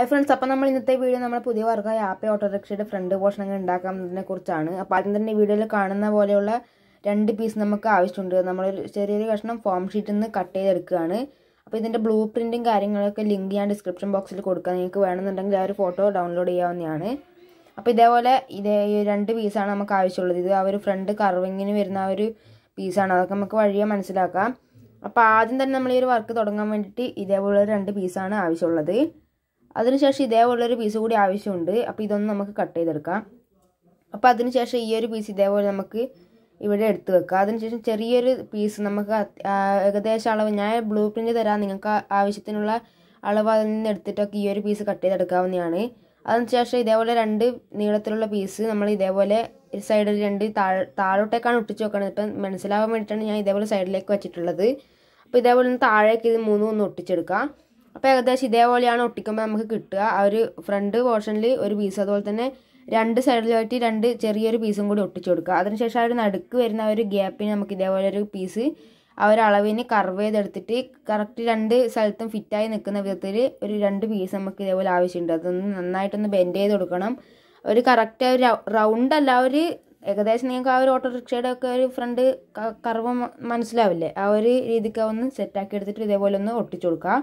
hi friends അപ്പോൾ നമ്മൾ ഇന്നത്തെ വീഡിയോ നമ്മൾ പുതിയ വർഗ്ഗമായ ആപ്പ് ഓട്ടോറിക്ഷയുടെ ഫ്രണ്ട് പോർഷൻ എങ്ങനെ ഉണ്ടാക്കുന്നതിനെ കുറിച്ചാണ് അപ്പോൾ ആദ്യം തന്നെ വീഡിയോയിൽ കാണുന്ന പോലെയുള്ള രണ്ട് പീസ് നമുക്ക് ആവശ്യമുണ്ട് നമ്മളൊരു ചെറിയൊരു കഷ്ണം ഫോം ഷീറ്റിൽ നിന്ന് കട്ട് ചെയ്തെടുക്കുകയാണ് അപ്പോൾ ഇതിൻ്റെ ബ്ലൂ പ്രിൻറ്റും കാര്യങ്ങളൊക്കെ ലിങ്ക് ഞാൻ ഡിസ്ക്രിപ്ഷൻ ബോക്സിൽ കൊടുക്കുക നിങ്ങൾക്ക് വേണമെന്നുണ്ടെങ്കിൽ ആ ഒരു ഫോട്ടോ ഡൗൺലോഡ് ചെയ്യാവുന്നതാണ് അപ്പോൾ ഇതേപോലെ ഇതേ രണ്ട് പീസാണ് നമുക്ക് ആവശ്യമുള്ളത് ഇത് ആ ഒരു ഫ്രണ്ട് കർവിങ്ങിന് വരുന്ന ആ ഒരു പീസാണ് അതൊക്കെ നമുക്ക് വഴിയെ മനസ്സിലാക്കാം അപ്പോൾ ആദ്യം തന്നെ നമ്മൾ ഈ ഒരു വർക്ക് തുടങ്ങാൻ വേണ്ടിയിട്ട് ഇതേപോലെ രണ്ട് പീസാണ് ആവശ്യമുള്ളത് അതിനുശേഷം ഇതേപോലൊരു പീസ് കൂടി ആവശ്യമുണ്ട് അപ്പോൾ ഇതൊന്ന് നമുക്ക് കട്ട് ചെയ്തെടുക്കാം അപ്പോൾ അതിനുശേഷം ഈ ഒരു പീസ് ഇതേപോലെ നമുക്ക് ഇവിടെ എടുത്ത് വെക്കാം അതിനുശേഷം ചെറിയൊരു പീസ് നമുക്ക് ഏകദേശം അളവ് ഞാൻ ബ്ലൂ പ്രിൻറ്റ് തരാം നിങ്ങൾക്ക് ആവശ്യത്തിനുള്ള അളവ് അതിൽ നിന്ന് എടുത്തിട്ടൊക്കെ ഈ ഒരു പീസ് കട്ട് ചെയ്തെടുക്കാവുന്നതാണ് അതിനുശേഷം ഇതേപോലെ രണ്ട് നീളത്തിലുള്ള പീസ് നമ്മൾ ഇതേപോലെ സൈഡിൽ രണ്ട് താഴെ താഴോട്ടേക്കാണ് ഒട്ടിച്ച് വെക്കുന്നത് ഇപ്പം മനസ്സിലാവാൻ വേണ്ടിയിട്ടാണ് ഞാൻ ഇതേപോലെ സൈഡിലേക്ക് വെച്ചിട്ടുള്ളത് അപ്പോൾ ഇതേപോലെ ഒന്ന് താഴേക്ക് ഇത് മൂന്നും ഒന്ന് ഒട്ടിച്ചെടുക്കാം അപ്പോൾ ഏകദേശം ഇതേപോലെയാണ് ഒട്ടിക്കുമ്പോൾ നമുക്ക് കിട്ടുക ആ ഒരു ഫ്രണ്ട് പോർഷനിൽ ഒരു പീസ് അതുപോലെ തന്നെ രണ്ട് സൈഡിലായിട്ട് രണ്ട് ചെറിയൊരു പീസും കൂടി ഒട്ടിച്ചു കൊടുക്കുക അതിനുശേഷം ആ ഒരു നടുക്ക് വരുന്ന ഒരു ഗ്യാപ്പിന് നമുക്ക് ഇതേപോലെ ഒരു പീസ് ആ ഒരു അളവിന് കർവ് ചെയ്തെടുത്തിട്ട് കറക്റ്റ് രണ്ട് സ്ഥലത്തും ഫിറ്റായി നിൽക്കുന്ന വിധത്തിൽ ഒരു രണ്ട് പീസ് നമുക്ക് ഇതേപോലെ ആവശ്യമുണ്ട് അതൊന്ന് നന്നായിട്ടൊന്ന് ബെൻഡ് ചെയ്ത് കൊടുക്കണം ഒരു കറക്റ്റ് ഒരു റൗണ്ട് അല്ല ഒരു ഏകദേശം നിങ്ങൾക്ക് ആ ഒരു ഓട്ടോറിക്ഷയുടെ ഒക്കെ ഒരു ഫ്രണ്ട് കർവ് മനസ്സിലാവില്ലേ ആ ഒരു രീതിക്ക് ഒന്ന് സെറ്റാക്കി എടുത്തിട്ട് ഇതേപോലെ ഒന്ന് ഒട്ടിച്ചു കൊടുക്കുക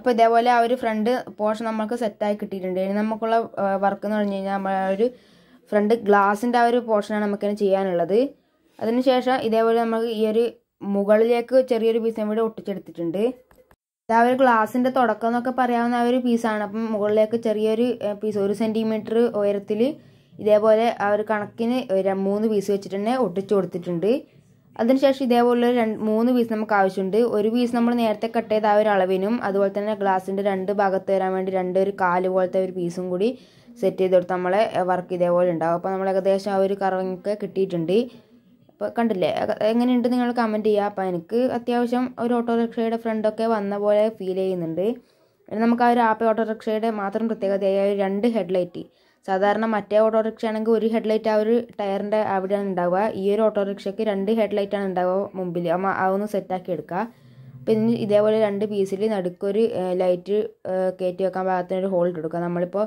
അപ്പോൾ ഇതേപോലെ ആ ഒരു ഫ്രണ്ട് പോർഷൻ നമുക്ക് സെറ്റായി കിട്ടിയിട്ടുണ്ട് ഇനി നമുക്കുള്ള വർക്ക് എന്ന് പറഞ്ഞു കഴിഞ്ഞാൽ നമ്മൾ ഒരു ഫ്രണ്ട് ഗ്ലാസിൻ്റെ ആ ഒരു പോർഷനാണ് നമുക്കിനി ചെയ്യാനുള്ളത് അതിനുശേഷം ഇതേപോലെ നമുക്ക് ഈ ഒരു മുകളിലേക്ക് ചെറിയൊരു പീസ് ഇവിടെ ഒട്ടിച്ചെടുത്തിട്ടുണ്ട് ആ ഒരു ഗ്ലാസിൻ്റെ തുടക്കം എന്നൊക്കെ പറയാവുന്ന ആ ഒരു പീസാണ് അപ്പം മുകളിലേക്ക് ചെറിയൊരു പീസ് ഒരു സെൻറ്റിമീറ്റർ ഉയരത്തിൽ ഇതേപോലെ ആ ഒരു കണക്കിന് മൂന്ന് പീസ് വെച്ചിട്ട് ഒട്ടിച്ചു കൊടുത്തിട്ടുണ്ട് അതിനുശേഷം ഇതേപോലെ രണ്ട് മൂന്ന് പീസ് നമുക്ക് ആവശ്യമുണ്ട് ഒരു പീസ് നമ്മൾ നേരത്തെ കട്ട് ചെയ്ത ആ ഒരു അളവിനും അതുപോലെ തന്നെ ഗ്ലാസിൻ്റെ രണ്ട് ഭാഗത്ത് വരാൻ വേണ്ടി രണ്ട് ഒരു കാല് പോലത്തെ ഒരു പീസും കൂടി സെറ്റ് ചെയ്ത് കൊടുത്ത് നമ്മളെ വർക്ക് ഇതേപോലെ ഉണ്ടാവും അപ്പോൾ നമ്മൾ ഏകദേശം ആ ഒരു കറങ്ങൊക്കെ കിട്ടിയിട്ടുണ്ട് അപ്പോൾ കണ്ടില്ലേ എങ്ങനെയുണ്ട് നിങ്ങൾ കമൻറ്റ് ചെയ്യുക അപ്പോൾ എനിക്ക് അത്യാവശ്യം ഒരു ഓട്ടോറിക്ഷയുടെ ഫ്രണ്ടൊക്കെ വന്ന പോലെ ഫീൽ ചെയ്യുന്നുണ്ട് നമുക്ക് ആ ഒരു ആപ്പ് ഓട്ടോറിക്ഷയുടെ മാത്രം പ്രത്യേകതയായ രണ്ട് ഹെഡ്ലൈറ്റ് സാധാരണ മറ്റേ ഓട്ടോറിക്ഷ ആണെങ്കിൽ ഒരു ഹെഡ്ലൈറ്റ് ആ ഒരു ടയറിൻ്റെ അവിടെയാണ് ഉണ്ടാവുക ഈ ഒരു ഓട്ടോറിക്ഷയ്ക്ക് രണ്ട് ആണ് ഉണ്ടാവുക മുമ്പിൽ അമ്മ അതൊന്ന് സെറ്റാക്കി എടുക്കുക പിന്നെ ഇതേപോലെ രണ്ട് പീസിൽ നടുക്കൊരു ലൈറ്റ് കയറ്റി വെക്കാൻ ഭാഗത്തിന് ഒരു ഹോൾ ഇട്ട് നമ്മളിപ്പോൾ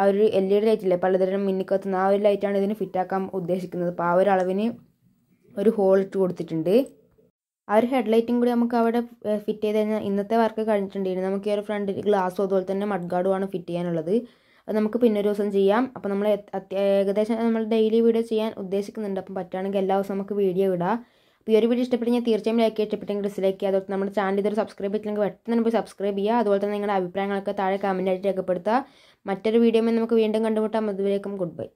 ആ ഒരു എൽ ഇ ഡി ലൈറ്റ് ഇല്ലേ പലതരം മിന്നിക്കത്തുന്ന ആ ഒരു ലൈറ്റാണ് ഇതിന് ഫിറ്റാക്കാൻ ഉദ്ദേശിക്കുന്നത് അപ്പോൾ ആ ഒരു അളവിന് ഒരു ഹോൾ ഇട്ട് കൊടുത്തിട്ടുണ്ട് ആ ഒരു ഹെഡ്ലൈറ്റും കൂടി നമുക്ക് അവിടെ ഫിറ്റ് ചെയ്ത് കഴിഞ്ഞാൽ ഇന്നത്തെ വർക്ക് കഴിഞ്ഞിട്ടുണ്ടായിരുന്നു നമുക്ക് ഈ ഒരു ഫ്രണ്ടിൽ ഗ്ലാസ്സും അതുപോലെ തന്നെ മഡ്ഗാർഡുമാണ് ഫിറ്റ് ചെയ്യാനുള്ളത് അത് നമുക്ക് ഒരു ദിവസം ചെയ്യാം അപ്പോൾ നമ്മൾ ഏകദേശം നമ്മൾ ഡെയിലി വീഡിയോ ചെയ്യാൻ ഉദ്ദേശിക്കുന്നുണ്ട് അപ്പം പറ്റുകയാണെങ്കിൽ എല്ലാ ദിവസവും നമുക്ക് വീഡിയോ ഇടാം അപ്പോൾ ഈ ഒരു വീഡിയോ ഇഷ്ടപ്പെട്ടെങ്കിൽ തീർച്ചയായും ലൈക്ക് ഇഷ്ടപ്പെട്ടെങ്കിൽ ഡിസ്ലൈക്ക് ചെയ്യുക അതുപോലെ നമ്മുടെ ചാനൽ ഇതൊരു സബ്സ്ക്രൈബ് ചെയ്തില്ലെങ്കിൽ പെട്ടെന്ന് തന്നെ പോയി സബ്സ്ക്രൈബ് ചെയ്യുക അതുപോലെ തന്നെ നിങ്ങളുടെ അഭിപ്രായങ്ങളൊക്കെ താഴെ കമൻറ്റായിട്ട് രേഖപ്പെടുത്തുക മറ്റൊരു വീഡിയോയിൽ നമുക്ക് വീണ്ടും കണ്ടുമുട്ടാം അതുവരേക്കും ഗുഡ് ബൈ